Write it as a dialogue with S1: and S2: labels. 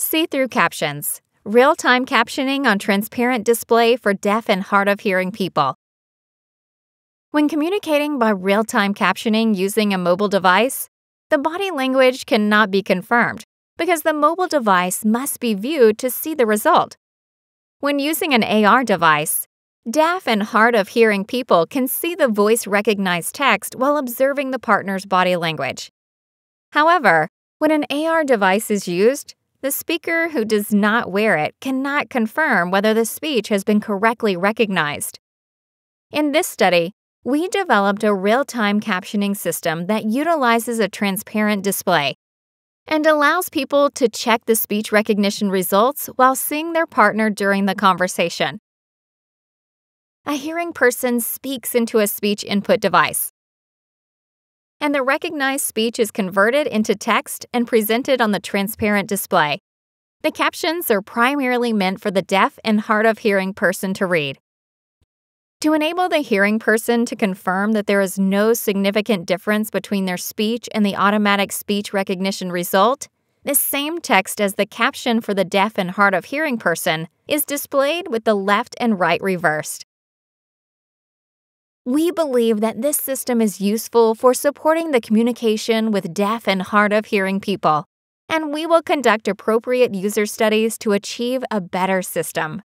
S1: See through captions real time captioning on transparent display for deaf and hard of hearing people. When communicating by real time captioning using a mobile device, the body language cannot be confirmed because the mobile device must be viewed to see the result. When using an AR device, deaf and hard of hearing people can see the voice recognized text while observing the partner's body language. However, when an AR device is used, the speaker who does not wear it cannot confirm whether the speech has been correctly recognized. In this study, we developed a real time captioning system that utilizes a transparent display and allows people to check the speech recognition results while seeing their partner during the conversation. A hearing person speaks into a speech input device and the recognized speech is converted into text and presented on the transparent display. The captions are primarily meant for the deaf and hard of hearing person to read. To enable the hearing person to confirm that there is no significant difference between their speech and the automatic speech recognition result, the same text as the caption for the deaf and hard of hearing person is displayed with the left and right reversed. We believe that this system is useful for supporting the communication with deaf and hard of hearing people, and we will conduct appropriate user studies to achieve a better system.